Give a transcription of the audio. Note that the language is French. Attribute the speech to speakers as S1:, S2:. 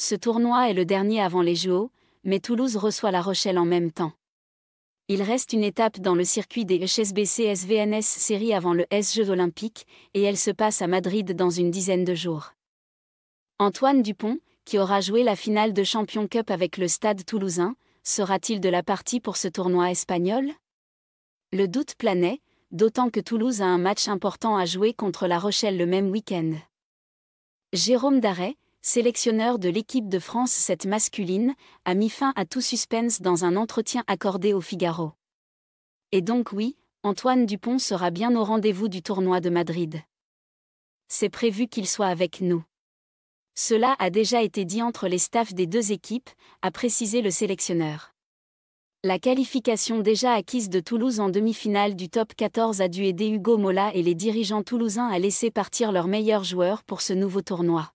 S1: Ce tournoi est le dernier avant les JO, mais Toulouse reçoit La Rochelle en même temps. Il reste une étape dans le circuit des HSBC SVNS série avant le S-Jeux olympiques, et elle se passe à Madrid dans une dizaine de jours. Antoine Dupont, qui aura joué la finale de Champion Cup avec le Stade toulousain, sera-t-il de la partie pour ce tournoi espagnol Le doute planait, d'autant que Toulouse a un match important à jouer contre La Rochelle le même week-end. Jérôme Darret, sélectionneur de l'équipe de France cette masculine, a mis fin à tout suspense dans un entretien accordé au Figaro. Et donc oui, Antoine Dupont sera bien au rendez-vous du tournoi de Madrid. C'est prévu qu'il soit avec nous. Cela a déjà été dit entre les staffs des deux équipes, a précisé le sélectionneur. La qualification déjà acquise de Toulouse en demi-finale du top 14 a dû aider Hugo Mola et les dirigeants toulousains à laisser partir leurs meilleurs joueurs pour ce nouveau tournoi.